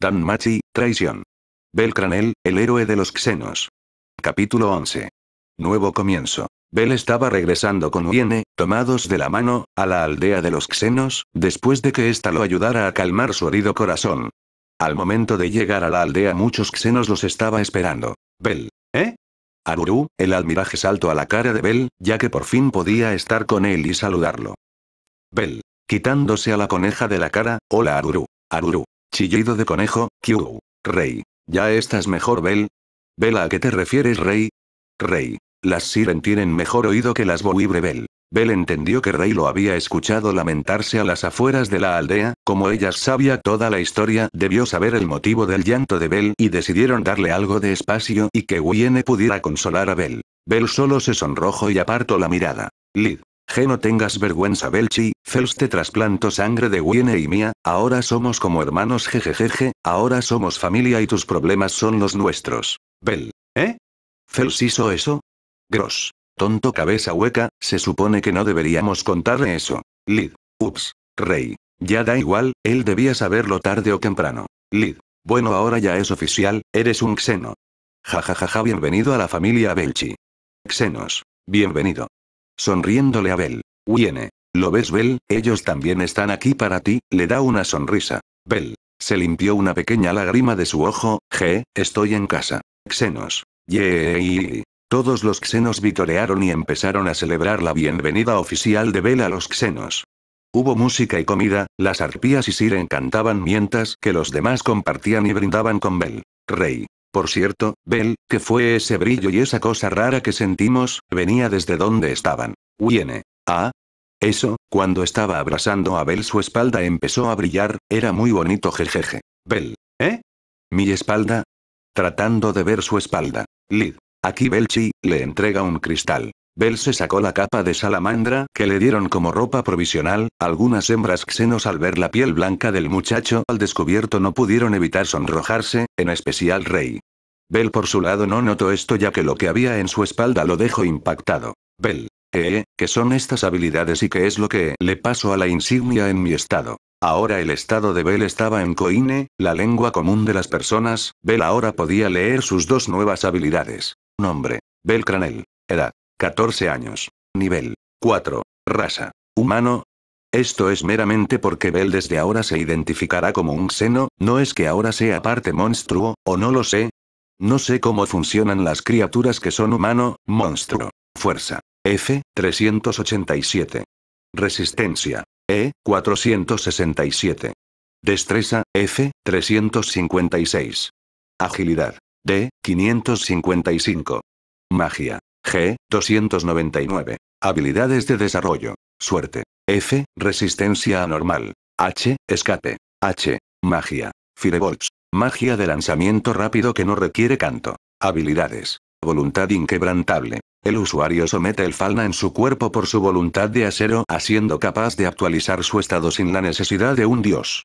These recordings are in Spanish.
Dan Machi, traición. Cranel, el héroe de los Xenos. Capítulo 11. Nuevo comienzo. Bel estaba regresando con Uiene, tomados de la mano, a la aldea de los Xenos, después de que ésta lo ayudara a calmar su herido corazón. Al momento de llegar a la aldea muchos Xenos los estaba esperando. Bel. ¿Eh? Aruru, el almiraje saltó a la cara de Bel, ya que por fin podía estar con él y saludarlo. Bel. Quitándose a la coneja de la cara, hola Aruru. Aruru. Chillido de conejo, Q. Rey. ¿Ya estás mejor, Bel? Vela, ¿a qué te refieres, Rey? Rey. Las Siren tienen mejor oído que las boibre, Bel. Bel entendió que Rey lo había escuchado lamentarse a las afueras de la aldea, como ella sabía toda la historia, debió saber el motivo del llanto de Bell y decidieron darle algo de espacio y que Wiene pudiera consolar a Bel. Bel solo se sonrojo y apartó la mirada. Lid. Je no tengas vergüenza Belchi, Fels te trasplanto sangre de Wiene y mía, ahora somos como hermanos jejejeje, ahora somos familia y tus problemas son los nuestros. Bel. ¿Eh? ¿Fels hizo eso? Gross. Tonto cabeza hueca, se supone que no deberíamos contarle eso. Lid. Ups. Rey. Ya da igual, él debía saberlo tarde o temprano. Lid. Bueno ahora ya es oficial, eres un xeno. Jajajaja ja, ja, ja, bienvenido a la familia Belchi. Xenos. Bienvenido sonriéndole a Bell. viene, ¿Lo ves, Bell? Ellos también están aquí para ti, le da una sonrisa. Bell. Se limpió una pequeña lágrima de su ojo. G, estoy en casa. Xenos. Yeeey. Todos los Xenos vitorearon y empezaron a celebrar la bienvenida oficial de Bell a los Xenos. Hubo música y comida, las arpías y siren cantaban mientras que los demás compartían y brindaban con Bell. Rey. Por cierto, Bell, que fue ese brillo y esa cosa rara que sentimos, venía desde donde estaban. Viene. Ah. Eso, cuando estaba abrazando a Bell su espalda empezó a brillar, era muy bonito jejeje. Bell. ¿Eh? ¿Mi espalda? Tratando de ver su espalda. Lid. Aquí Belchi, le entrega un cristal. Bell se sacó la capa de salamandra que le dieron como ropa provisional, algunas hembras xenos al ver la piel blanca del muchacho al descubierto no pudieron evitar sonrojarse, en especial Rey. Bell por su lado no notó esto ya que lo que había en su espalda lo dejó impactado. Bell. Eh, eh ¿qué son estas habilidades y qué es lo que le pasó a la insignia en mi estado? Ahora el estado de Bell estaba en Coine, la lengua común de las personas, Bell ahora podía leer sus dos nuevas habilidades. Nombre. Bell Cranel. Edad. 14 años. Nivel 4. Raza. Humano. Esto es meramente porque Bell desde ahora se identificará como un seno, no es que ahora sea parte monstruo, o no lo sé. No sé cómo funcionan las criaturas que son humano, monstruo. Fuerza. F, 387. Resistencia. E, 467. Destreza, F, 356. Agilidad. D, 555. Magia. G. 299. Habilidades de desarrollo. Suerte. F. Resistencia anormal. H. Escape. H. Magia. Firebolts. Magia de lanzamiento rápido que no requiere canto. Habilidades. Voluntad inquebrantable. El usuario somete el Falna en su cuerpo por su voluntad de acero, haciendo capaz de actualizar su estado sin la necesidad de un dios.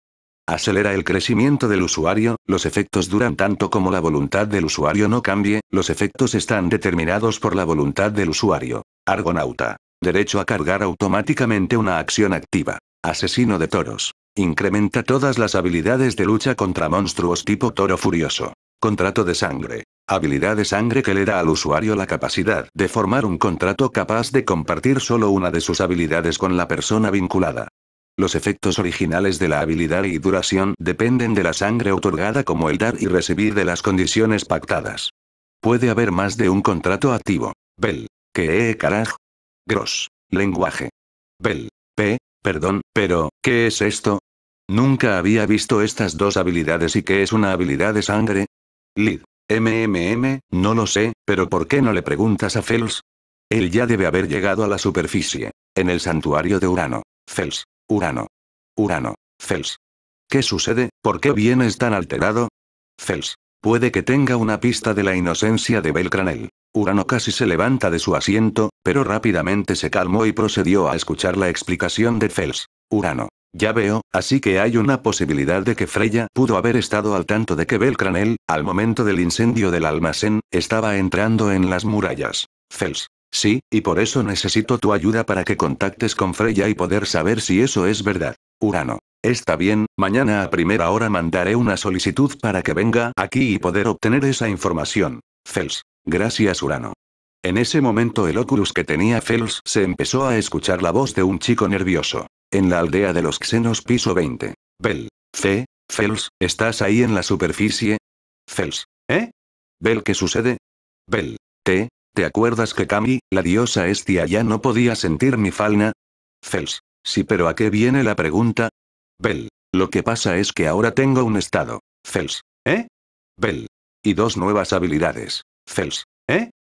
Acelera el crecimiento del usuario, los efectos duran tanto como la voluntad del usuario no cambie, los efectos están determinados por la voluntad del usuario. Argonauta. Derecho a cargar automáticamente una acción activa. Asesino de toros. Incrementa todas las habilidades de lucha contra monstruos tipo toro furioso. Contrato de sangre. Habilidad de sangre que le da al usuario la capacidad de formar un contrato capaz de compartir solo una de sus habilidades con la persona vinculada. Los efectos originales de la habilidad y duración dependen de la sangre otorgada como el dar y recibir de las condiciones pactadas. Puede haber más de un contrato activo. Bell. qué e caraj. Gross. Lenguaje. Bell. P. Perdón, pero, ¿qué es esto? Nunca había visto estas dos habilidades y qué es una habilidad de sangre. Lid. MMM, no lo sé, pero ¿por qué no le preguntas a Fels? Él ya debe haber llegado a la superficie. En el santuario de Urano. Fels. Urano. Urano. Fels. ¿Qué sucede? ¿Por qué vienes tan alterado? Fels. Puede que tenga una pista de la inocencia de Belcranel. Urano casi se levanta de su asiento, pero rápidamente se calmó y procedió a escuchar la explicación de Fels. Urano. Ya veo, así que hay una posibilidad de que Freya pudo haber estado al tanto de que Belcranel, al momento del incendio del almacén, estaba entrando en las murallas. Fels. Sí, y por eso necesito tu ayuda para que contactes con Freya y poder saber si eso es verdad. Urano. Está bien, mañana a primera hora mandaré una solicitud para que venga aquí y poder obtener esa información. Fels. Gracias Urano. En ese momento el Oculus que tenía Fels se empezó a escuchar la voz de un chico nervioso. En la aldea de los Xenos piso 20. Bell. C. Fels, ¿estás ahí en la superficie? Fels. ¿Eh? Bell, ¿qué sucede? Bel. T. ¿Te acuerdas que Kami, la diosa estia ya no podía sentir mi falna? Fels. Sí, pero ¿a qué viene la pregunta? Bell. Lo que pasa es que ahora tengo un estado. Fels. ¿Eh? Bell. Y dos nuevas habilidades. Fels. ¿Eh?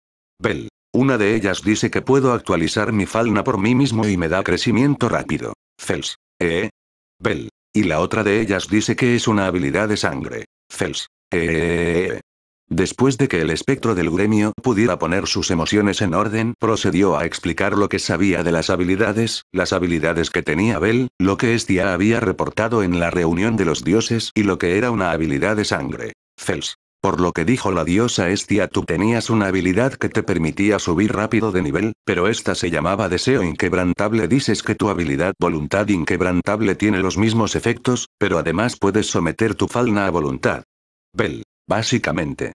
Bell. Una de ellas dice que puedo actualizar mi falna por mí mismo y me da crecimiento rápido. Fels. ¿Eh? Bell. Y la otra de ellas dice que es una habilidad de sangre. Fels. ¿Eh? Después de que el espectro del gremio pudiera poner sus emociones en orden, procedió a explicar lo que sabía de las habilidades, las habilidades que tenía Bel, lo que Estia había reportado en la reunión de los dioses y lo que era una habilidad de sangre. Fels. Por lo que dijo la diosa Estia tú tenías una habilidad que te permitía subir rápido de nivel, pero esta se llamaba deseo inquebrantable dices que tu habilidad voluntad inquebrantable tiene los mismos efectos, pero además puedes someter tu falna a voluntad. Bell. Básicamente.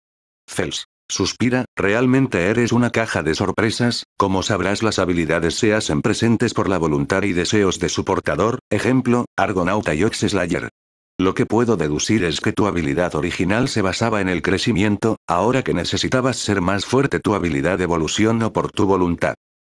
Fels. Suspira, realmente eres una caja de sorpresas, como sabrás las habilidades se hacen presentes por la voluntad y deseos de su portador, ejemplo, Argonauta y Ex-Slayer. Lo que puedo deducir es que tu habilidad original se basaba en el crecimiento, ahora que necesitabas ser más fuerte tu habilidad evolucionó por tu voluntad.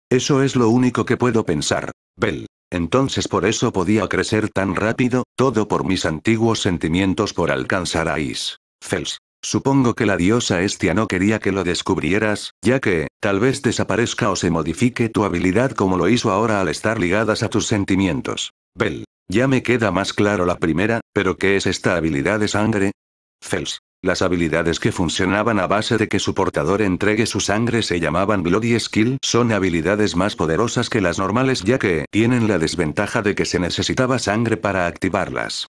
Eso es lo único que puedo pensar, Bell. Entonces por eso podía crecer tan rápido, todo por mis antiguos sentimientos por alcanzar a Is. Fels. Supongo que la diosa Estia no quería que lo descubrieras, ya que, tal vez desaparezca o se modifique tu habilidad como lo hizo ahora al estar ligadas a tus sentimientos. Bell. Ya me queda más claro la primera, pero ¿qué es esta habilidad de sangre? Fels. Las habilidades que funcionaban a base de que su portador entregue su sangre se llamaban Bloody Skill. Son habilidades más poderosas que las normales ya que tienen la desventaja de que se necesitaba sangre para activarlas.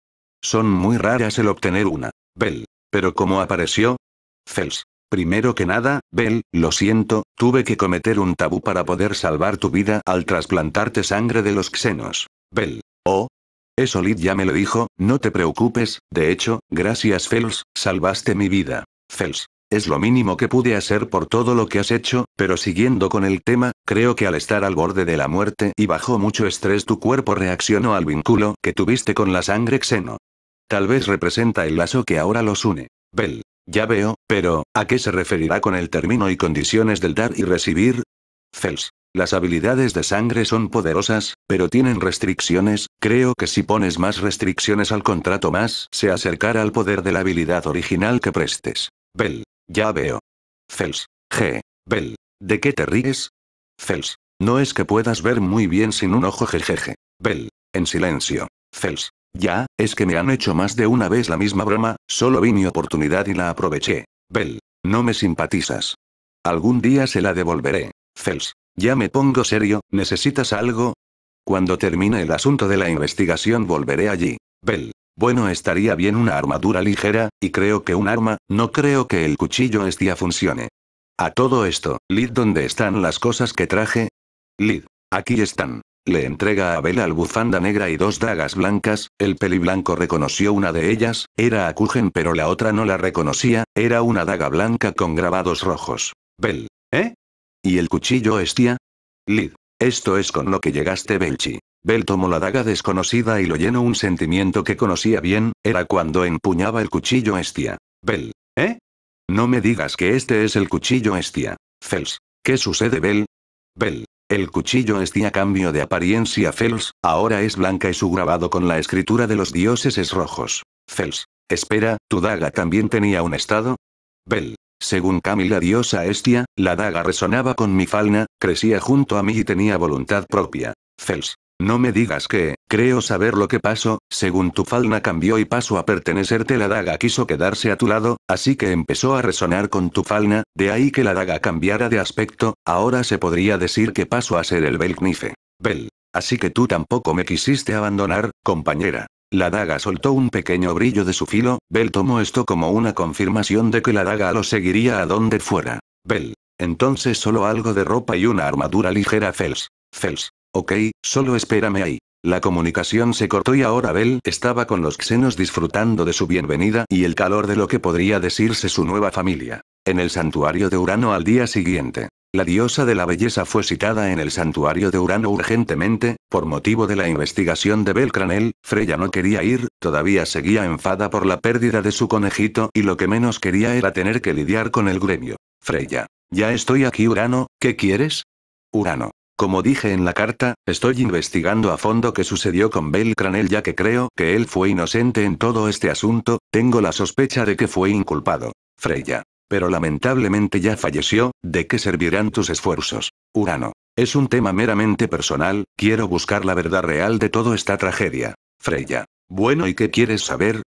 Son muy raras el obtener una. Bell. Pero cómo apareció? Fels. Primero que nada, Bell, lo siento, tuve que cometer un tabú para poder salvar tu vida al trasplantarte sangre de los xenos. Bell. Oh. Eso Lid ya me lo dijo, no te preocupes, de hecho, gracias Fels, salvaste mi vida. Fels. Es lo mínimo que pude hacer por todo lo que has hecho, pero siguiendo con el tema, creo que al estar al borde de la muerte y bajo mucho estrés tu cuerpo reaccionó al vínculo que tuviste con la sangre xeno. Tal vez representa el lazo que ahora los une. Bell. Ya veo, pero, ¿a qué se referirá con el término y condiciones del dar y recibir? Fels. Las habilidades de sangre son poderosas, pero tienen restricciones, creo que si pones más restricciones al contrato más se acercará al poder de la habilidad original que prestes. Bell. Ya veo. Fels. G. Bell. ¿De qué te ríes? Fels. No es que puedas ver muy bien sin un ojo jejeje. Bell. En silencio. Fels. Ya, es que me han hecho más de una vez la misma broma, solo vi mi oportunidad y la aproveché. Bell, no me simpatizas. Algún día se la devolveré. Fels, ya me pongo serio, ¿necesitas algo? Cuando termine el asunto de la investigación volveré allí. Bell, bueno, estaría bien una armadura ligera, y creo que un arma, no creo que el cuchillo a funcione. A todo esto, Lid, ¿dónde están las cosas que traje? Lid, aquí están. Le entrega a Bel al bufanda negra y dos dagas blancas, el peli blanco reconoció una de ellas, era Akugen pero la otra no la reconocía, era una daga blanca con grabados rojos. Bel, ¿Eh? ¿Y el cuchillo Estia? Lid. Esto es con lo que llegaste Belchi. Bel tomó la daga desconocida y lo llenó un sentimiento que conocía bien, era cuando empuñaba el cuchillo Estia. Bel, ¿Eh? No me digas que este es el cuchillo Estia. Fels. ¿Qué sucede Bel? Bel. El cuchillo estia a cambio de apariencia Fels, ahora es blanca y su grabado con la escritura de los dioses es rojos. Fels. Espera, ¿tu daga también tenía un estado? Bel. Según Camila diosa Estia, la daga resonaba con mi falna, crecía junto a mí y tenía voluntad propia. Fels. No me digas que... Creo saber lo que pasó, según tu falna cambió y pasó a pertenecerte la daga quiso quedarse a tu lado, así que empezó a resonar con tu falna, de ahí que la daga cambiara de aspecto, ahora se podría decir que pasó a ser el Belknife. Bel. Así que tú tampoco me quisiste abandonar, compañera. La daga soltó un pequeño brillo de su filo, Bel tomó esto como una confirmación de que la daga lo seguiría a donde fuera. Bel. Entonces solo algo de ropa y una armadura ligera Fels. Fels. Ok, solo espérame ahí. La comunicación se cortó y ahora Bell estaba con los xenos disfrutando de su bienvenida y el calor de lo que podría decirse su nueva familia. En el santuario de Urano al día siguiente. La diosa de la belleza fue citada en el santuario de Urano urgentemente, por motivo de la investigación de Belcranel. Cranel, Freya no quería ir, todavía seguía enfada por la pérdida de su conejito y lo que menos quería era tener que lidiar con el gremio. Freya. Ya estoy aquí Urano, ¿qué quieres? Urano. Como dije en la carta, estoy investigando a fondo qué sucedió con Belcranel ya que creo que él fue inocente en todo este asunto, tengo la sospecha de que fue inculpado. Freya. Pero lamentablemente ya falleció, ¿de qué servirán tus esfuerzos? Urano. Es un tema meramente personal, quiero buscar la verdad real de toda esta tragedia. Freya. Bueno, ¿y qué quieres saber?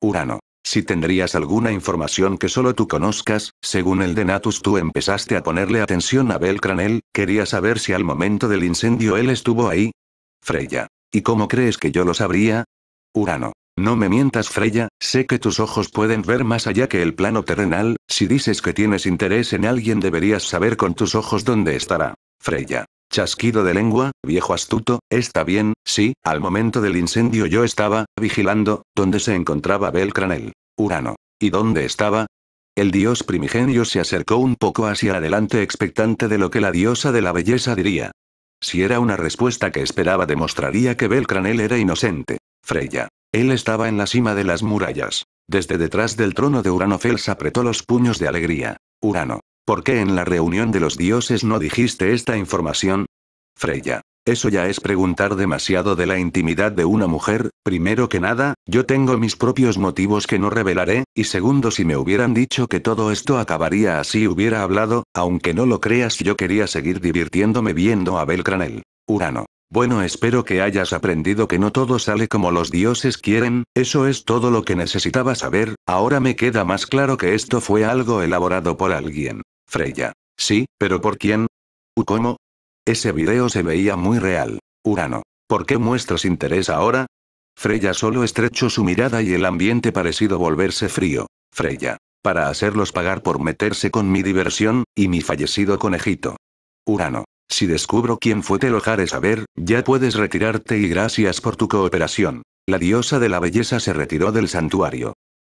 Urano. Si tendrías alguna información que solo tú conozcas, según el Natus, tú empezaste a ponerle atención a Belcranel, quería saber si al momento del incendio él estuvo ahí. Freya. ¿Y cómo crees que yo lo sabría? Urano. No me mientas Freya, sé que tus ojos pueden ver más allá que el plano terrenal, si dices que tienes interés en alguien deberías saber con tus ojos dónde estará. Freya. Chasquido de lengua, viejo astuto, está bien, sí, al momento del incendio yo estaba, vigilando, dónde se encontraba Belcranel. Urano. ¿Y dónde estaba? El dios primigenio se acercó un poco hacia adelante expectante de lo que la diosa de la belleza diría. Si era una respuesta que esperaba demostraría que Belcranel era inocente. Freya. Él estaba en la cima de las murallas. Desde detrás del trono de Urano Fels apretó los puños de alegría. Urano. ¿Por qué en la reunión de los dioses no dijiste esta información? Freya. Eso ya es preguntar demasiado de la intimidad de una mujer, primero que nada, yo tengo mis propios motivos que no revelaré, y segundo si me hubieran dicho que todo esto acabaría así hubiera hablado, aunque no lo creas yo quería seguir divirtiéndome viendo a Belcranel. Urano. Bueno espero que hayas aprendido que no todo sale como los dioses quieren, eso es todo lo que necesitaba saber, ahora me queda más claro que esto fue algo elaborado por alguien. Freya. Sí, pero ¿por quién? Ucomo. Ese video se veía muy real. Urano. ¿Por qué muestras interés ahora? Freya solo estrechó su mirada y el ambiente parecido volverse frío. Freya. Para hacerlos pagar por meterse con mi diversión, y mi fallecido conejito. Urano. Si descubro quién fue te haré saber, ya puedes retirarte y gracias por tu cooperación. La diosa de la belleza se retiró del santuario.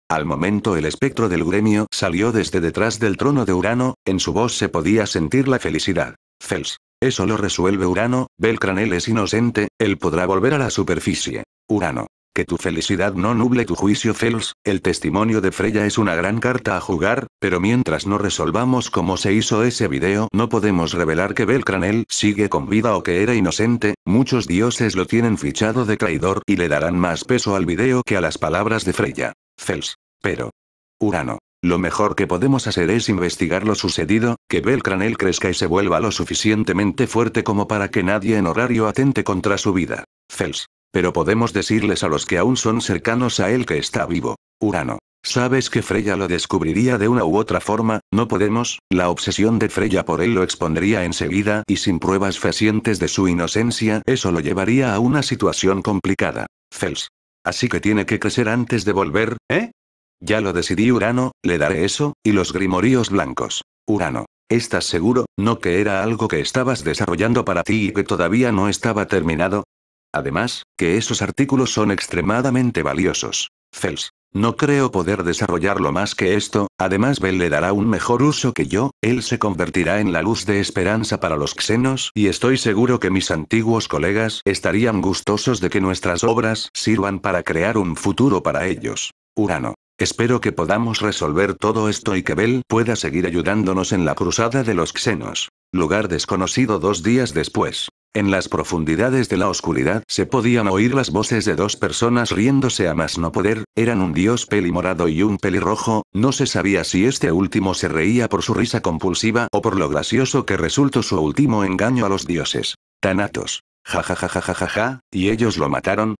Al momento el espectro del gremio salió desde detrás del trono de Urano, en su voz se podía sentir la felicidad. Fels. Eso lo resuelve Urano, Belcranel es inocente, él podrá volver a la superficie. Urano. Que tu felicidad no nuble tu juicio Fels, el testimonio de Freya es una gran carta a jugar, pero mientras no resolvamos cómo se hizo ese video no podemos revelar que Belcranel sigue con vida o que era inocente, muchos dioses lo tienen fichado de traidor y le darán más peso al video que a las palabras de Freya. Fels. Pero. Urano. Lo mejor que podemos hacer es investigar lo sucedido, que Belcranel crezca y se vuelva lo suficientemente fuerte como para que nadie en horario atente contra su vida. Fels. Pero podemos decirles a los que aún son cercanos a él que está vivo. Urano. Sabes que Freya lo descubriría de una u otra forma, no podemos, la obsesión de Freya por él lo expondría enseguida y sin pruebas fehacientes de su inocencia eso lo llevaría a una situación complicada. Fels. Así que tiene que crecer antes de volver, ¿eh? Ya lo decidí Urano, le daré eso, y los grimoríos blancos. Urano. ¿Estás seguro, no que era algo que estabas desarrollando para ti y que todavía no estaba terminado? Además, que esos artículos son extremadamente valiosos. Fels. No creo poder desarrollarlo más que esto, además Bell le dará un mejor uso que yo, él se convertirá en la luz de esperanza para los xenos y estoy seguro que mis antiguos colegas estarían gustosos de que nuestras obras sirvan para crear un futuro para ellos. Urano. Espero que podamos resolver todo esto y que Bell pueda seguir ayudándonos en la cruzada de los Xenos. Lugar desconocido dos días después. En las profundidades de la oscuridad se podían oír las voces de dos personas riéndose a más no poder, eran un dios pelimorado y un pelirrojo, no se sabía si este último se reía por su risa compulsiva o por lo gracioso que resultó su último engaño a los dioses. Tanatos. Ja ja ja ja ja ja y ellos lo mataron.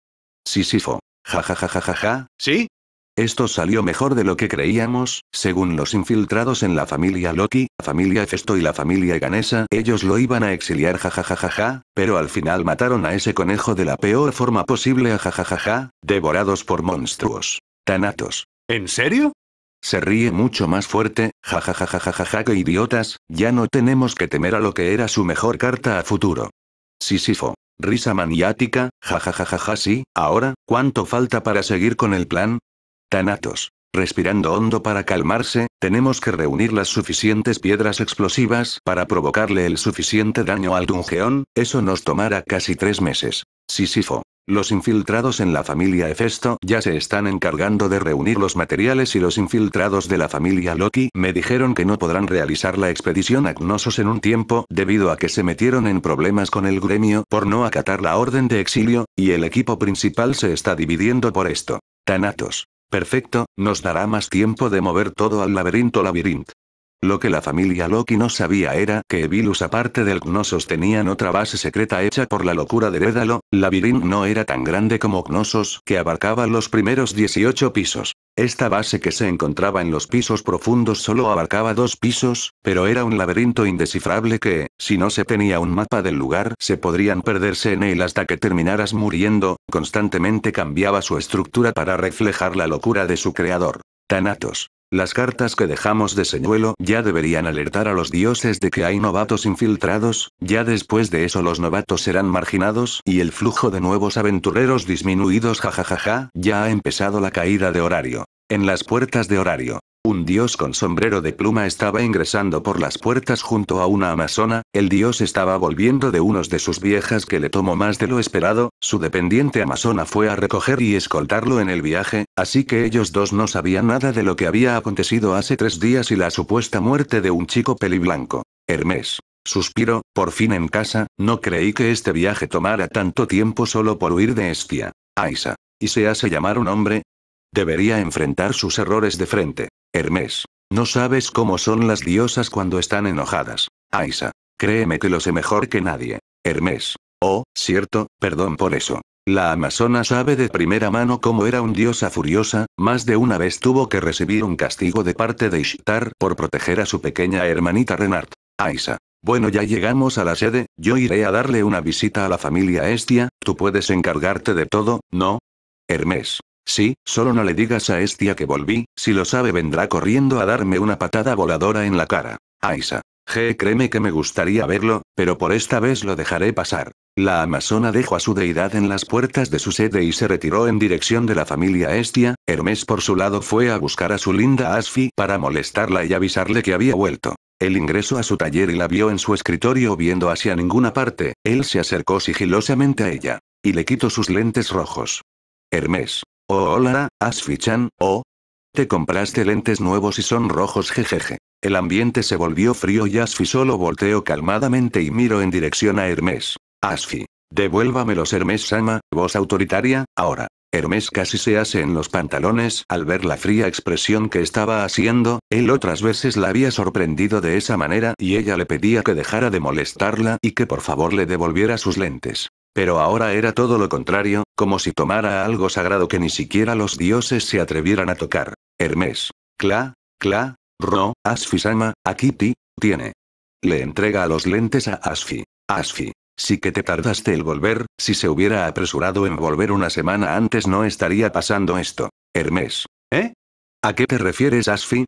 Sísifo. Ja ja ja ja ja ja, ¿sí? Esto salió mejor de lo que creíamos, según los infiltrados en la familia Loki, la familia Festo y la familia Ganesa, ellos lo iban a exiliar jajajajaja, pero al final mataron a ese conejo de la peor forma posible a jajajaja, devorados por monstruos. Tanatos. ¿En serio? Se ríe mucho más fuerte, jajajajajaja que idiotas, ya no tenemos que temer a lo que era su mejor carta a futuro. Sísifo. Risa maniática, jajajajaja sí, ahora, ¿cuánto falta para seguir con el plan? Tanatos. Respirando hondo para calmarse, tenemos que reunir las suficientes piedras explosivas para provocarle el suficiente daño al Dungeon, eso nos tomará casi tres meses. Sísifo. Los infiltrados en la familia Hefesto ya se están encargando de reunir los materiales y los infiltrados de la familia Loki me dijeron que no podrán realizar la expedición a Gnosos en un tiempo debido a que se metieron en problemas con el gremio por no acatar la orden de exilio, y el equipo principal se está dividiendo por esto. Tanatos. Perfecto, nos dará más tiempo de mover todo al laberinto labirint. Lo que la familia Loki no sabía era que Evilus aparte del Gnosos tenían otra base secreta hecha por la locura de Dédalo, Labyrinth no era tan grande como Gnosos que abarcaba los primeros 18 pisos. Esta base que se encontraba en los pisos profundos solo abarcaba dos pisos, pero era un laberinto indescifrable que, si no se tenía un mapa del lugar, se podrían perderse en él hasta que terminaras muriendo, constantemente cambiaba su estructura para reflejar la locura de su creador. Thanatos. Las cartas que dejamos de señuelo ya deberían alertar a los dioses de que hay novatos infiltrados, ya después de eso los novatos serán marginados y el flujo de nuevos aventureros disminuidos jajajaja, ya ha empezado la caída de horario. En las puertas de horario. Un dios con sombrero de pluma estaba ingresando por las puertas junto a una amazona, el dios estaba volviendo de unos de sus viejas que le tomó más de lo esperado, su dependiente amazona fue a recoger y escoltarlo en el viaje, así que ellos dos no sabían nada de lo que había acontecido hace tres días y la supuesta muerte de un chico peliblanco. Hermes. Suspiro, por fin en casa, no creí que este viaje tomara tanto tiempo solo por huir de Estia. Aisa. ¿Y se hace llamar un hombre? Debería enfrentar sus errores de frente. Hermes. No sabes cómo son las diosas cuando están enojadas. Aisa. Créeme que lo sé mejor que nadie. Hermes. Oh, cierto, perdón por eso. La amazona sabe de primera mano cómo era un diosa furiosa, más de una vez tuvo que recibir un castigo de parte de Ishtar por proteger a su pequeña hermanita Renart. Aisa. Bueno, ya llegamos a la sede, yo iré a darle una visita a la familia Estia, tú puedes encargarte de todo, ¿no? Hermes. Sí, solo no le digas a Estia que volví, si lo sabe vendrá corriendo a darme una patada voladora en la cara. Aisa. Je, Créeme que me gustaría verlo, pero por esta vez lo dejaré pasar. La amazona dejó a su deidad en las puertas de su sede y se retiró en dirección de la familia Estia, Hermes por su lado fue a buscar a su linda Asfi para molestarla y avisarle que había vuelto. Él ingresó a su taller y la vio en su escritorio viendo hacia ninguna parte, él se acercó sigilosamente a ella. Y le quitó sus lentes rojos. Hermes hola, Asfi-chan, oh. Te compraste lentes nuevos y son rojos jejeje. El ambiente se volvió frío y Asfi solo volteó calmadamente y miro en dirección a Hermes. Asfi. Devuélvamelos Hermes Sama, voz autoritaria, ahora. Hermes casi se hace en los pantalones al ver la fría expresión que estaba haciendo, él otras veces la había sorprendido de esa manera y ella le pedía que dejara de molestarla y que por favor le devolviera sus lentes. Pero ahora era todo lo contrario, como si tomara algo sagrado que ni siquiera los dioses se atrevieran a tocar. Hermes. Cla, Cla, Ro, Asfisama, Akiti, tiene. Le entrega los lentes a Asfi. Asfi. Si que te tardaste el volver, si se hubiera apresurado en volver una semana antes no estaría pasando esto. Hermes. ¿Eh? ¿A qué te refieres Asfi?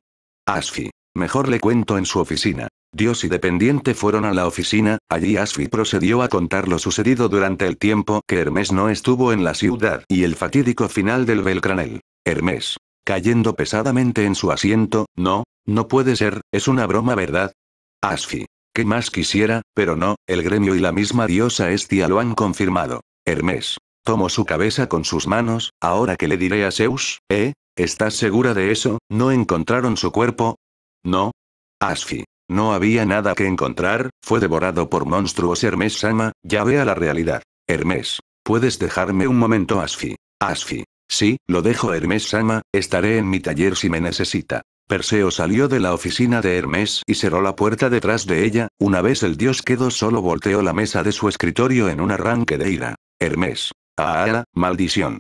Asfi. Mejor le cuento en su oficina. Dios y dependiente fueron a la oficina, allí Asfi procedió a contar lo sucedido durante el tiempo que Hermes no estuvo en la ciudad y el fatídico final del Belcranel. Hermes. Cayendo pesadamente en su asiento, no, no puede ser, es una broma ¿verdad? Asfi. ¿Qué más quisiera? Pero no, el gremio y la misma diosa Estia lo han confirmado. Hermes. Tomó su cabeza con sus manos, ahora que le diré a Zeus, ¿eh? ¿Estás segura de eso? ¿No encontraron su cuerpo? No. Asfi. No había nada que encontrar, fue devorado por monstruos Hermes Sama, ya vea la realidad. Hermes. ¿Puedes dejarme un momento Asfi. Asfi. Sí, lo dejo Hermes Sama, estaré en mi taller si me necesita. Perseo salió de la oficina de Hermes y cerró la puerta detrás de ella, una vez el dios quedó solo volteó la mesa de su escritorio en un arranque de ira. Hermes. Ah, ah maldición.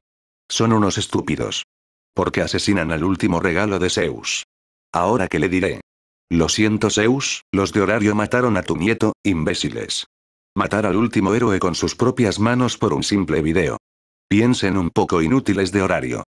Son unos estúpidos. Porque asesinan al último regalo de Zeus. ¿Ahora que le diré? Lo siento Zeus, los de horario mataron a tu nieto, imbéciles. Matar al último héroe con sus propias manos por un simple video. Piensen un poco inútiles de horario.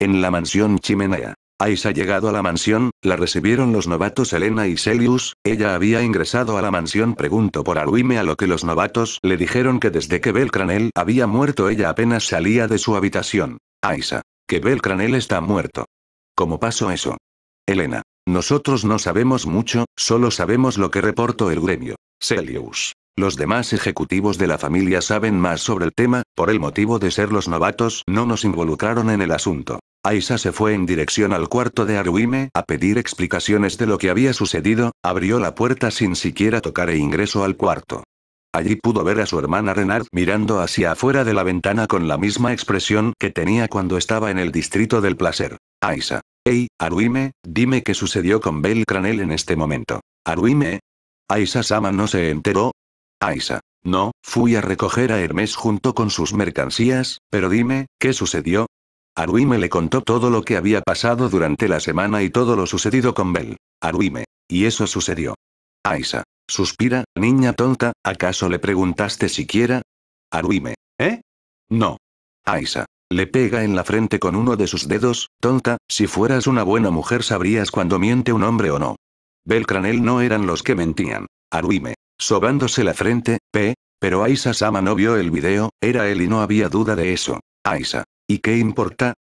En la mansión chimenea. Aisa ha llegado a la mansión, la recibieron los novatos Elena y Celius, ella había ingresado a la mansión pregunto por Aluime a lo que los novatos le dijeron que desde que Belcranel había muerto ella apenas salía de su habitación. Aisa. Que Belcranel está muerto. ¿Cómo pasó eso? Elena. Nosotros no sabemos mucho, solo sabemos lo que reportó el gremio. Celius. Los demás ejecutivos de la familia saben más sobre el tema, por el motivo de ser los novatos no nos involucraron en el asunto. Aisa se fue en dirección al cuarto de Aruime a pedir explicaciones de lo que había sucedido, abrió la puerta sin siquiera tocar e ingreso al cuarto. Allí pudo ver a su hermana Renard mirando hacia afuera de la ventana con la misma expresión que tenía cuando estaba en el distrito del placer. Aisa. Hey, Aruime, dime qué sucedió con Bel Cranel en este momento. Aruime. Aisa Sama no se enteró. Aisa. No, fui a recoger a Hermes junto con sus mercancías, pero dime, ¿qué sucedió? Aruime le contó todo lo que había pasado durante la semana y todo lo sucedido con Bel. Aruime. Y eso sucedió. Aisa. Suspira, niña tonta, ¿acaso le preguntaste siquiera? Aruime. ¿Eh? No. Aisa. Le pega en la frente con uno de sus dedos, tonta, si fueras una buena mujer sabrías cuando miente un hombre o no. Belcranel no eran los que mentían. Aruime. Sobándose la frente, P. Pero Aisa Sama no vio el video, era él y no había duda de eso. Aisa. ¿Y qué importa?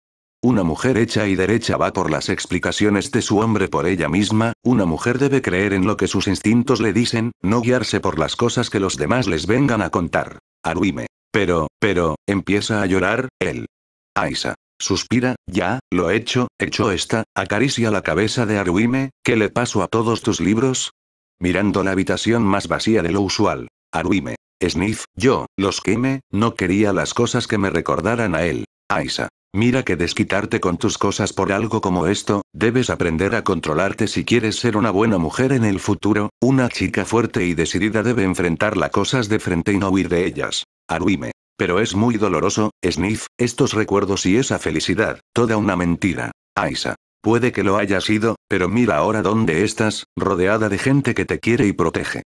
Una mujer hecha y derecha va por las explicaciones de su hombre por ella misma, una mujer debe creer en lo que sus instintos le dicen, no guiarse por las cosas que los demás les vengan a contar. Aruime. Pero, pero, empieza a llorar, él. Aisa. Suspira, ya, lo he hecho, hecho esta, acaricia la cabeza de Aruime, ¿qué le pasó a todos tus libros? Mirando la habitación más vacía de lo usual. Aruime. Sniff, yo, los queme, no quería las cosas que me recordaran a él. Aisa. Mira que desquitarte con tus cosas por algo como esto, debes aprender a controlarte si quieres ser una buena mujer en el futuro, una chica fuerte y decidida debe enfrentar las cosas de frente y no huir de ellas. Aruime. Pero es muy doloroso, Sniff, estos recuerdos y esa felicidad, toda una mentira. Aisa. Puede que lo haya sido, pero mira ahora dónde estás, rodeada de gente que te quiere y protege.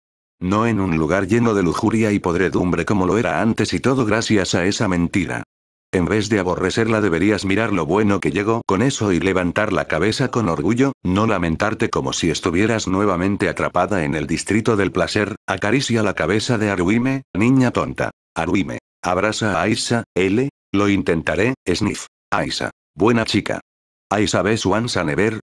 No en un lugar lleno de lujuria y podredumbre como lo era antes y todo gracias a esa mentira. En vez de aborrecerla deberías mirar lo bueno que llegó con eso y levantar la cabeza con orgullo, no lamentarte como si estuvieras nuevamente atrapada en el distrito del placer, acaricia la cabeza de Aruime, niña tonta. Aruime. Abraza a Aisa, L. Lo intentaré, Sniff. Aisa. Buena chica. Aisa ves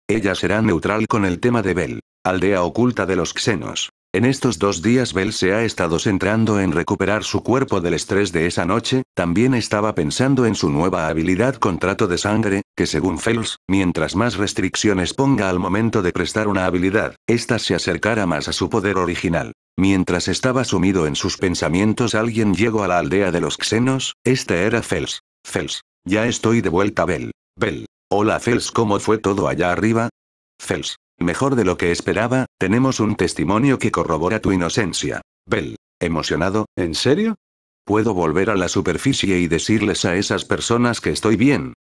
ella será neutral con el tema de Bell. Aldea oculta de los xenos. En estos dos días Bell se ha estado centrando en recuperar su cuerpo del estrés de esa noche, también estaba pensando en su nueva habilidad contrato de sangre, que según Fels, mientras más restricciones ponga al momento de prestar una habilidad, ésta se acercara más a su poder original. Mientras estaba sumido en sus pensamientos alguien llegó a la aldea de los Xenos, este era Fels. Fels. Ya estoy de vuelta Bell. Bell. Hola Fels ¿cómo fue todo allá arriba? Fels. Mejor de lo que esperaba, tenemos un testimonio que corrobora tu inocencia. Bell. Emocionado, ¿en serio? Puedo volver a la superficie y decirles a esas personas que estoy bien.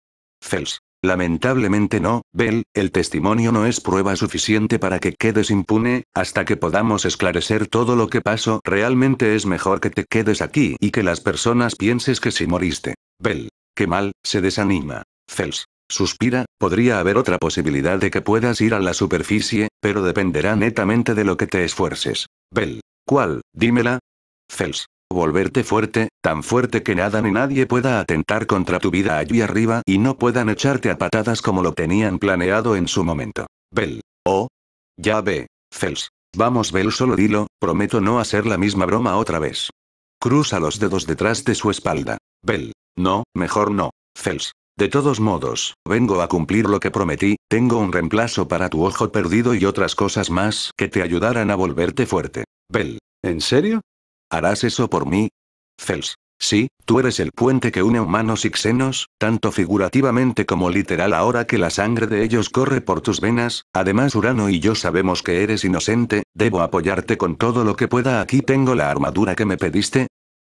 Fels. Lamentablemente no, Bell, el testimonio no es prueba suficiente para que quedes impune, hasta que podamos esclarecer todo lo que pasó. Realmente es mejor que te quedes aquí y que las personas pienses que si moriste. Bell. Qué mal, se desanima. Fels. Suspira, podría haber otra posibilidad de que puedas ir a la superficie, pero dependerá netamente de lo que te esfuerces. Bell. ¿Cuál? Dímela. Fels. Volverte fuerte, tan fuerte que nada ni nadie pueda atentar contra tu vida allí arriba y no puedan echarte a patadas como lo tenían planeado en su momento. Bell. Oh. Ya ve. Fels. Vamos Bell solo dilo, prometo no hacer la misma broma otra vez. Cruza los dedos detrás de su espalda. Bell. No, mejor no. Fels. De todos modos, vengo a cumplir lo que prometí, tengo un reemplazo para tu ojo perdido y otras cosas más que te ayudarán a volverte fuerte. Bell. ¿En serio? ¿Harás eso por mí? Cels. Sí, tú eres el puente que une humanos y xenos, tanto figurativamente como literal ahora que la sangre de ellos corre por tus venas, además Urano y yo sabemos que eres inocente, debo apoyarte con todo lo que pueda aquí tengo la armadura que me pediste,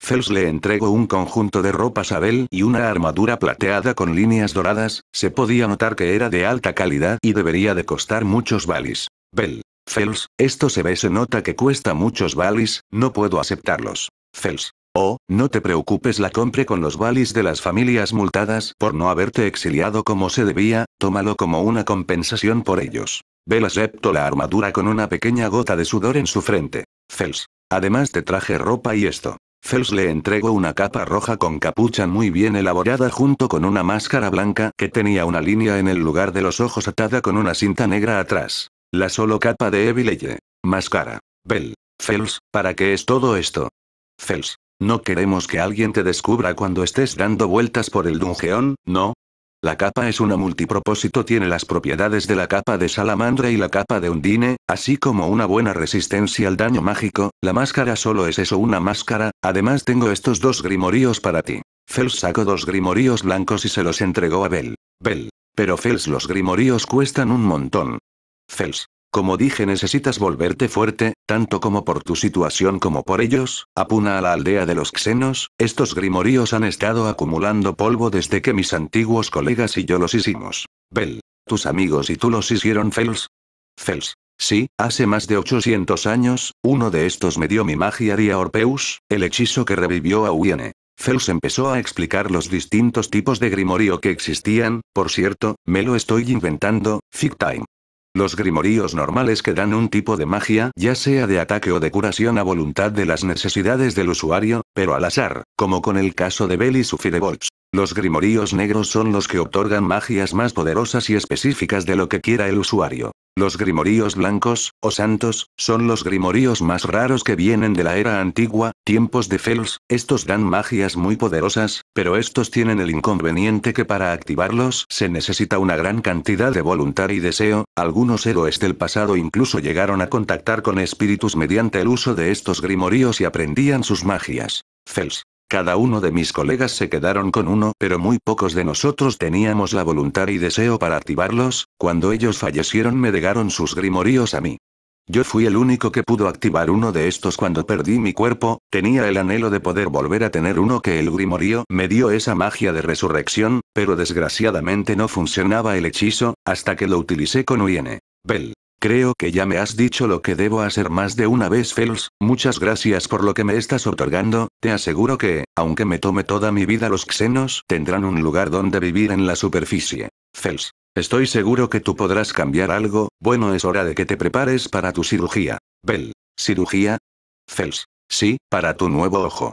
Fels le entregó un conjunto de ropas a Bell y una armadura plateada con líneas doradas, se podía notar que era de alta calidad y debería de costar muchos balis. Bell. Fels, esto se ve se nota que cuesta muchos balis, no puedo aceptarlos. Fels. Oh, no te preocupes la compré con los balis de las familias multadas por no haberte exiliado como se debía, tómalo como una compensación por ellos. Bell aceptó la armadura con una pequeña gota de sudor en su frente. Fels. Además te traje ropa y esto. Fels le entregó una capa roja con capucha muy bien elaborada junto con una máscara blanca que tenía una línea en el lugar de los ojos atada con una cinta negra atrás. La solo capa de Eye. Máscara. Bell. Fels, ¿para qué es todo esto? Fels. No queremos que alguien te descubra cuando estés dando vueltas por el Dungeon, ¿no? La capa es una multipropósito tiene las propiedades de la capa de salamandra y la capa de undine, así como una buena resistencia al daño mágico, la máscara solo es eso una máscara, además tengo estos dos grimoríos para ti. Fels sacó dos grimoríos blancos y se los entregó a Bell. Bell. Pero Fels los grimoríos cuestan un montón. Fels. Como dije necesitas volverte fuerte, tanto como por tu situación como por ellos, apuna a la aldea de los Xenos, estos grimoríos han estado acumulando polvo desde que mis antiguos colegas y yo los hicimos. Bell. ¿Tus amigos y tú los hicieron Fels? Fels. Sí, hace más de 800 años, uno de estos me dio mi magia a Orpeus, el hechizo que revivió a Uiene. Fels empezó a explicar los distintos tipos de grimorio que existían, por cierto, me lo estoy inventando, Fig time. Los grimoríos normales que dan un tipo de magia, ya sea de ataque o de curación a voluntad de las necesidades del usuario, pero al azar, como con el caso de Bell y su Los grimoríos negros son los que otorgan magias más poderosas y específicas de lo que quiera el usuario. Los grimoríos blancos, o santos, son los grimoríos más raros que vienen de la era antigua, tiempos de Fels, estos dan magias muy poderosas, pero estos tienen el inconveniente que para activarlos se necesita una gran cantidad de voluntad y deseo, algunos héroes del pasado incluso llegaron a contactar con espíritus mediante el uso de estos grimoríos y aprendían sus magias. Fels. Cada uno de mis colegas se quedaron con uno, pero muy pocos de nosotros teníamos la voluntad y deseo para activarlos, cuando ellos fallecieron me degaron sus grimoríos a mí. Yo fui el único que pudo activar uno de estos cuando perdí mi cuerpo, tenía el anhelo de poder volver a tener uno que el grimorío me dio esa magia de resurrección, pero desgraciadamente no funcionaba el hechizo, hasta que lo utilicé con Uyene. Bell. Creo que ya me has dicho lo que debo hacer más de una vez, Fels, muchas gracias por lo que me estás otorgando, te aseguro que, aunque me tome toda mi vida los xenos, tendrán un lugar donde vivir en la superficie. Fels. Estoy seguro que tú podrás cambiar algo, bueno es hora de que te prepares para tu cirugía. Bell. ¿Cirugía? Fels. Sí, para tu nuevo ojo.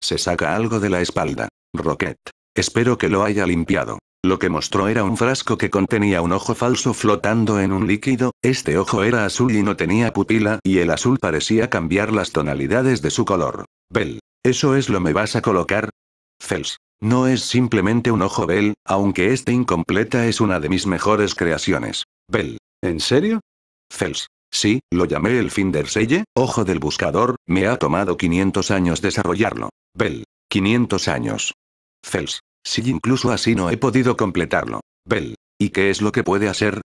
Se saca algo de la espalda. Rocket. Espero que lo haya limpiado. Lo que mostró era un frasco que contenía un ojo falso flotando en un líquido, este ojo era azul y no tenía pupila, y el azul parecía cambiar las tonalidades de su color. Bell. ¿Eso es lo me vas a colocar? Fels. No es simplemente un ojo Bell, aunque este incompleta es una de mis mejores creaciones. Bell. ¿En serio? Fels. Sí, lo llamé el Finderselle, ojo del buscador, me ha tomado 500 años desarrollarlo. Bell. 500 años. Fels. Si incluso así no he podido completarlo. Bell. ¿Y qué es lo que puede hacer?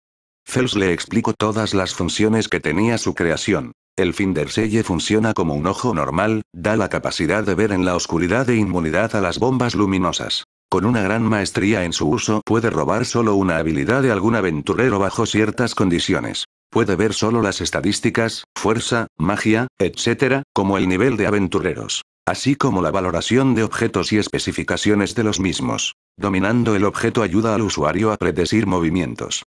Fels le explicó todas las funciones que tenía su creación. El Finderseye funciona como un ojo normal, da la capacidad de ver en la oscuridad e inmunidad a las bombas luminosas. Con una gran maestría en su uso puede robar solo una habilidad de algún aventurero bajo ciertas condiciones. Puede ver solo las estadísticas, fuerza, magia, etc., como el nivel de aventureros así como la valoración de objetos y especificaciones de los mismos. Dominando el objeto ayuda al usuario a predecir movimientos.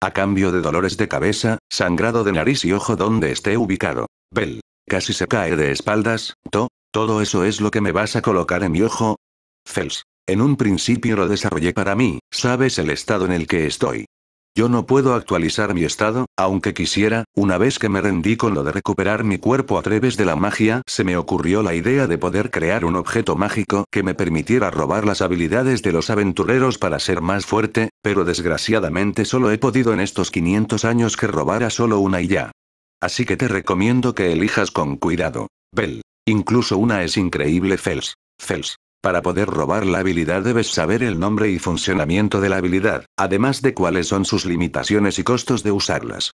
A cambio de dolores de cabeza, sangrado de nariz y ojo donde esté ubicado. Bell. Casi se cae de espaldas, to, todo eso es lo que me vas a colocar en mi ojo. Fels. En un principio lo desarrollé para mí, sabes el estado en el que estoy. Yo no puedo actualizar mi estado, aunque quisiera, una vez que me rendí con lo de recuperar mi cuerpo a través de la magia, se me ocurrió la idea de poder crear un objeto mágico que me permitiera robar las habilidades de los aventureros para ser más fuerte, pero desgraciadamente solo he podido en estos 500 años que robara solo una y ya. Así que te recomiendo que elijas con cuidado. Bell. Incluso una es increíble Fels. Fels. Para poder robar la habilidad debes saber el nombre y funcionamiento de la habilidad, además de cuáles son sus limitaciones y costos de usarlas.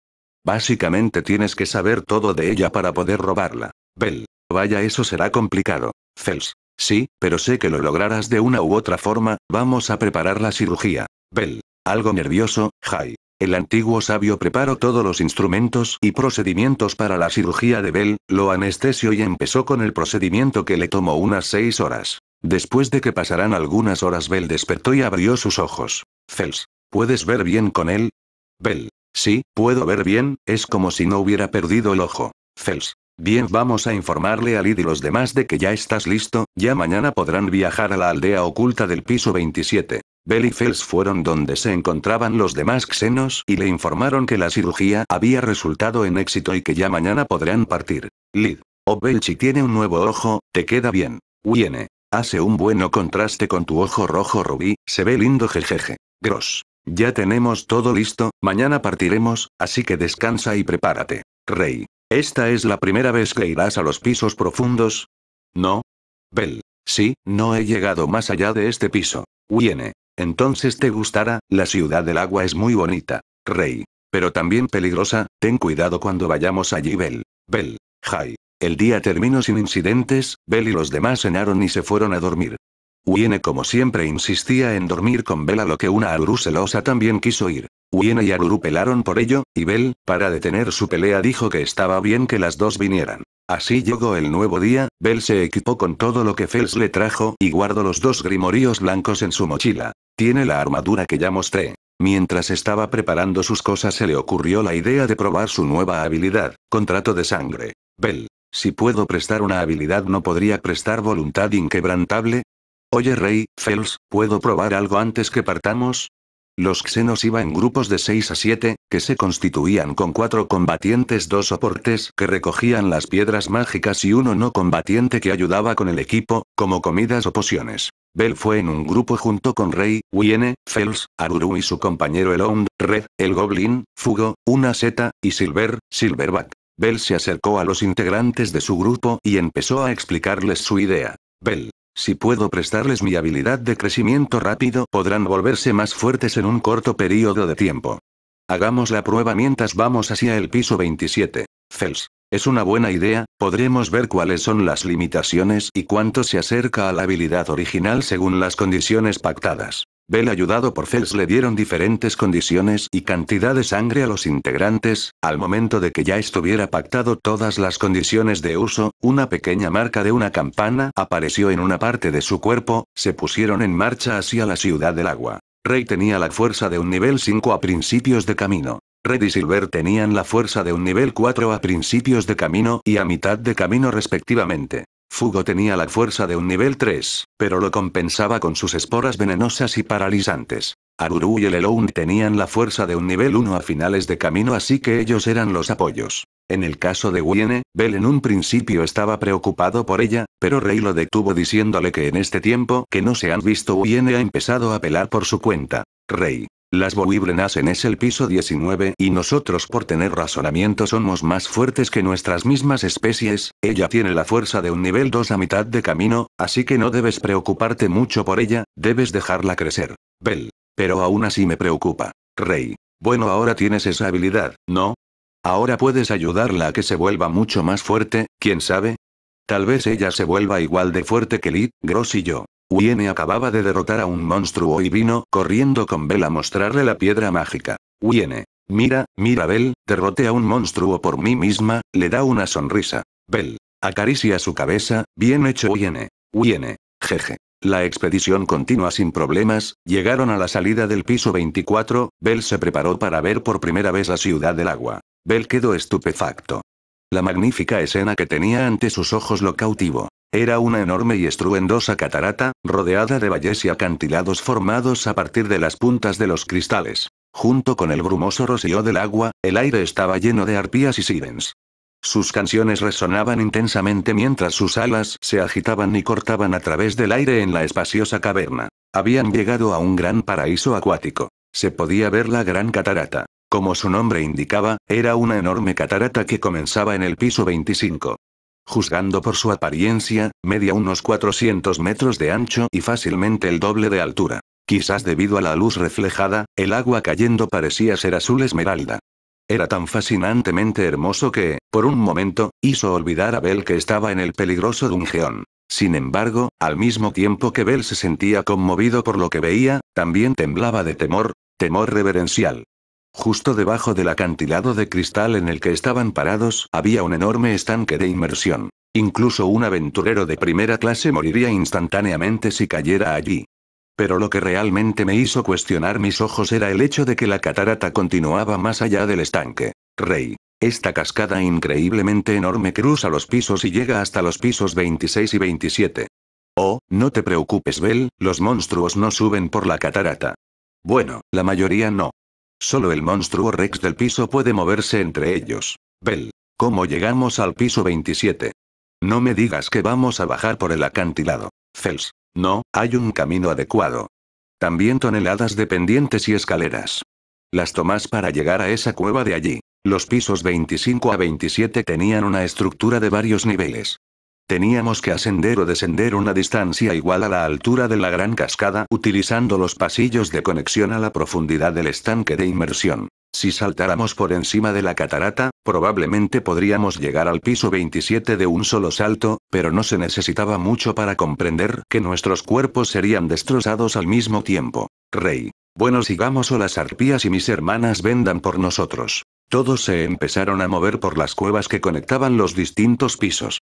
Básicamente tienes que saber todo de ella para poder robarla. Bell. Vaya, eso será complicado. Fels. Sí, pero sé que lo lograrás de una u otra forma, vamos a preparar la cirugía. Bell. Algo nervioso, Jai. El antiguo sabio preparó todos los instrumentos y procedimientos para la cirugía de Bell, lo anestesió y empezó con el procedimiento que le tomó unas seis horas. Después de que pasarán algunas horas, Bell despertó y abrió sus ojos. Fels. ¿puedes ver bien con él? Bell, sí, puedo ver bien, es como si no hubiera perdido el ojo. Fels. bien, vamos a informarle a Lid y los demás de que ya estás listo, ya mañana podrán viajar a la aldea oculta del piso 27. Bell y Fels fueron donde se encontraban los demás xenos y le informaron que la cirugía había resultado en éxito y que ya mañana podrán partir. Lid. Oh si tiene un nuevo ojo, te queda bien. Viene. Hace un bueno contraste con tu ojo rojo rubí, se ve lindo jejeje. Gross. Ya tenemos todo listo, mañana partiremos, así que descansa y prepárate. Rey. ¿Esta es la primera vez que irás a los pisos profundos? No. Bell. Sí, no he llegado más allá de este piso. Wiene. Entonces te gustará, la ciudad del agua es muy bonita. Rey. Pero también peligrosa, ten cuidado cuando vayamos allí Bell. Bell. Jai. El día terminó sin incidentes, Bell y los demás cenaron y se fueron a dormir. Wiene como siempre insistía en dormir con a lo que una Aruru celosa también quiso ir. Wiene y Aruru pelaron por ello, y Bell, para detener su pelea dijo que estaba bien que las dos vinieran. Así llegó el nuevo día, Bell se equipó con todo lo que Fels le trajo y guardó los dos grimoríos blancos en su mochila. Tiene la armadura que ya mostré. Mientras estaba preparando sus cosas se le ocurrió la idea de probar su nueva habilidad, contrato de sangre. Bell, si puedo prestar una habilidad no podría prestar voluntad inquebrantable. Oye Rey, Fels, ¿puedo probar algo antes que partamos? Los xenos iba en grupos de 6 a 7, que se constituían con 4 combatientes, 2 soportes que recogían las piedras mágicas y uno no combatiente que ayudaba con el equipo, como comidas o pociones. Bell fue en un grupo junto con Rey, Wiene, Fels, Aruru y su compañero Elond, Red, el Goblin, Fugo, una seta, y Silver, Silverback. Bell se acercó a los integrantes de su grupo y empezó a explicarles su idea. Bell, si puedo prestarles mi habilidad de crecimiento rápido, podrán volverse más fuertes en un corto periodo de tiempo. Hagamos la prueba mientras vamos hacia el piso 27. Fels. Es una buena idea, podremos ver cuáles son las limitaciones y cuánto se acerca a la habilidad original según las condiciones pactadas. Bell ayudado por Fels le dieron diferentes condiciones y cantidad de sangre a los integrantes, al momento de que ya estuviera pactado todas las condiciones de uso, una pequeña marca de una campana apareció en una parte de su cuerpo, se pusieron en marcha hacia la ciudad del agua. Rey tenía la fuerza de un nivel 5 a principios de camino. Red y Silver tenían la fuerza de un nivel 4 a principios de camino y a mitad de camino respectivamente. Fugo tenía la fuerza de un nivel 3, pero lo compensaba con sus esporas venenosas y paralizantes. Aruru y el tenían la fuerza de un nivel 1 a finales de camino así que ellos eran los apoyos. En el caso de Wiene, Bell en un principio estaba preocupado por ella, pero Rey lo detuvo diciéndole que en este tiempo que no se han visto Wiene ha empezado a pelar por su cuenta. Rey, las Bowible nacen es el piso 19 y nosotros por tener razonamiento somos más fuertes que nuestras mismas especies, ella tiene la fuerza de un nivel 2 a mitad de camino, así que no debes preocuparte mucho por ella, debes dejarla crecer. Bell. Pero aún así me preocupa. Rey. Bueno ahora tienes esa habilidad, ¿no? Ahora puedes ayudarla a que se vuelva mucho más fuerte, quién sabe. Tal vez ella se vuelva igual de fuerte que Lee, Gross y yo. Wiene acababa de derrotar a un monstruo y vino, corriendo con Bell a mostrarle la piedra mágica. Wiene. Mira, mira Bell, derrote a un monstruo por mí misma, le da una sonrisa. Bell. Acaricia su cabeza, bien hecho Wiene. Wiene. Jeje. La expedición continua sin problemas, llegaron a la salida del piso 24, Bell se preparó para ver por primera vez la ciudad del agua. Bell quedó estupefacto. La magnífica escena que tenía ante sus ojos lo cautivó. Era una enorme y estruendosa catarata, rodeada de valles y acantilados formados a partir de las puntas de los cristales. Junto con el brumoso rocío del agua, el aire estaba lleno de arpías y sirens. Sus canciones resonaban intensamente mientras sus alas se agitaban y cortaban a través del aire en la espaciosa caverna. Habían llegado a un gran paraíso acuático. Se podía ver la gran catarata. Como su nombre indicaba, era una enorme catarata que comenzaba en el piso 25. Juzgando por su apariencia, media unos 400 metros de ancho y fácilmente el doble de altura. Quizás debido a la luz reflejada, el agua cayendo parecía ser azul esmeralda. Era tan fascinantemente hermoso que, por un momento, hizo olvidar a Bell que estaba en el peligroso dungeón. Sin embargo, al mismo tiempo que Bell se sentía conmovido por lo que veía, también temblaba de temor, temor reverencial. Justo debajo del acantilado de cristal en el que estaban parados, había un enorme estanque de inmersión. Incluso un aventurero de primera clase moriría instantáneamente si cayera allí. Pero lo que realmente me hizo cuestionar mis ojos era el hecho de que la catarata continuaba más allá del estanque. Rey. Esta cascada increíblemente enorme cruza los pisos y llega hasta los pisos 26 y 27. Oh, no te preocupes, Bell, los monstruos no suben por la catarata. Bueno, la mayoría no. Solo el monstruo Rex del piso puede moverse entre ellos. Bell. ¿Cómo llegamos al piso 27? No me digas que vamos a bajar por el acantilado. Fels. No, hay un camino adecuado. También toneladas de pendientes y escaleras. Las tomás para llegar a esa cueva de allí. Los pisos 25 a 27 tenían una estructura de varios niveles. Teníamos que ascender o descender una distancia igual a la altura de la gran cascada utilizando los pasillos de conexión a la profundidad del estanque de inmersión. Si saltáramos por encima de la catarata, probablemente podríamos llegar al piso 27 de un solo salto, pero no se necesitaba mucho para comprender que nuestros cuerpos serían destrozados al mismo tiempo. Rey. Bueno sigamos o las arpías y mis hermanas vendan por nosotros. Todos se empezaron a mover por las cuevas que conectaban los distintos pisos.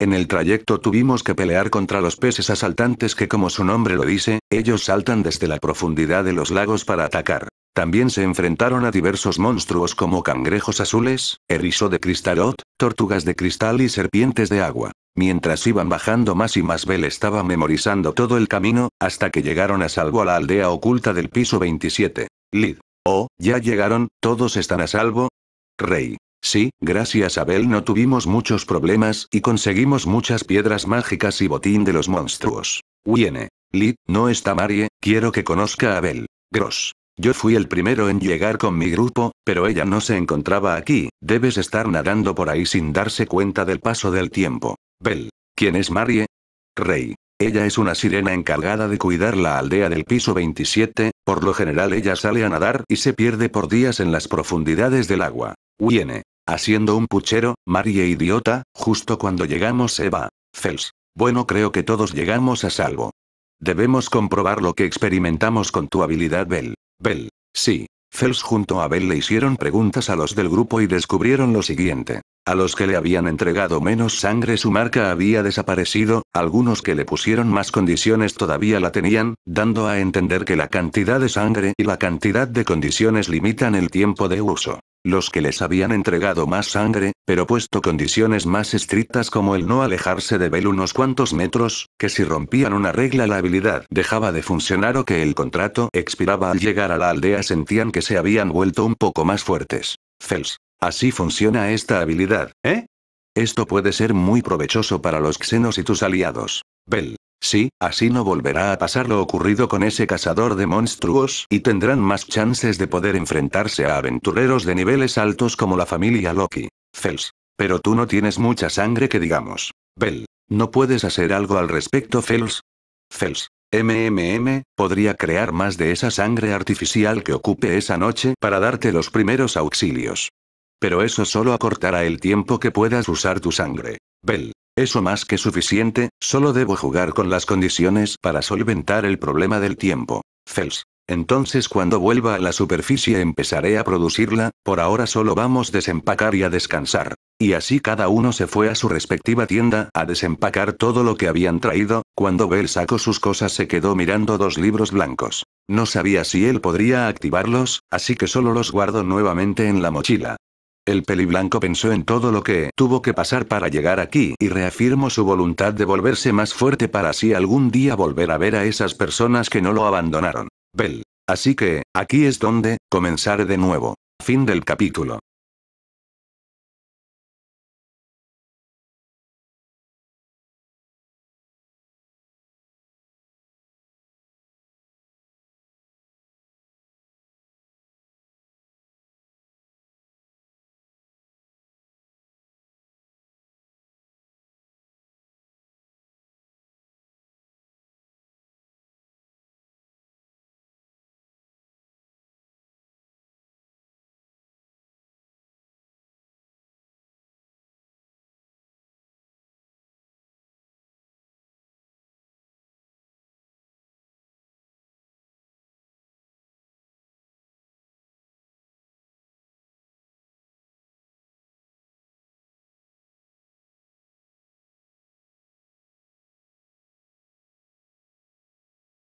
En el trayecto tuvimos que pelear contra los peces asaltantes que como su nombre lo dice, ellos saltan desde la profundidad de los lagos para atacar. También se enfrentaron a diversos monstruos como cangrejos azules, erizo de cristalot, tortugas de cristal y serpientes de agua. Mientras iban bajando más y más Bell estaba memorizando todo el camino, hasta que llegaron a salvo a la aldea oculta del piso 27. Lid. Oh, ya llegaron, todos están a salvo. Rey. Sí, gracias a Bell no tuvimos muchos problemas y conseguimos muchas piedras mágicas y botín de los monstruos. Wiene. Lee, no está Marie, quiero que conozca a Bell. Gross. Yo fui el primero en llegar con mi grupo, pero ella no se encontraba aquí, debes estar nadando por ahí sin darse cuenta del paso del tiempo. Bell. ¿Quién es Marie? Rey. Ella es una sirena encargada de cuidar la aldea del piso 27, por lo general ella sale a nadar y se pierde por días en las profundidades del agua. Wiene. Haciendo un puchero, Marie e idiota, justo cuando llegamos Eva, Fels. Bueno creo que todos llegamos a salvo. Debemos comprobar lo que experimentamos con tu habilidad Bell. Bell. Sí. Fels junto a Bell le hicieron preguntas a los del grupo y descubrieron lo siguiente. A los que le habían entregado menos sangre su marca había desaparecido, algunos que le pusieron más condiciones todavía la tenían, dando a entender que la cantidad de sangre y la cantidad de condiciones limitan el tiempo de uso los que les habían entregado más sangre, pero puesto condiciones más estrictas como el no alejarse de Bell unos cuantos metros, que si rompían una regla la habilidad dejaba de funcionar o que el contrato expiraba al llegar a la aldea sentían que se habían vuelto un poco más fuertes. Fels. Así funciona esta habilidad, ¿eh? Esto puede ser muy provechoso para los xenos y tus aliados. Bell. Sí, así no volverá a pasar lo ocurrido con ese cazador de monstruos y tendrán más chances de poder enfrentarse a aventureros de niveles altos como la familia Loki. Fels. Pero tú no tienes mucha sangre que digamos. Bell. ¿No puedes hacer algo al respecto, Fels? Fels. MMM, podría crear más de esa sangre artificial que ocupe esa noche para darte los primeros auxilios. Pero eso solo acortará el tiempo que puedas usar tu sangre. Bell. Eso más que suficiente, solo debo jugar con las condiciones para solventar el problema del tiempo. Fels. Entonces cuando vuelva a la superficie empezaré a producirla, por ahora solo vamos a desempacar y a descansar. Y así cada uno se fue a su respectiva tienda a desempacar todo lo que habían traído, cuando Bell sacó sus cosas se quedó mirando dos libros blancos. No sabía si él podría activarlos, así que solo los guardo nuevamente en la mochila. El peliblanco pensó en todo lo que tuvo que pasar para llegar aquí y reafirmó su voluntad de volverse más fuerte para así algún día volver a ver a esas personas que no lo abandonaron. Bel. Así que, aquí es donde, comenzar de nuevo. Fin del capítulo.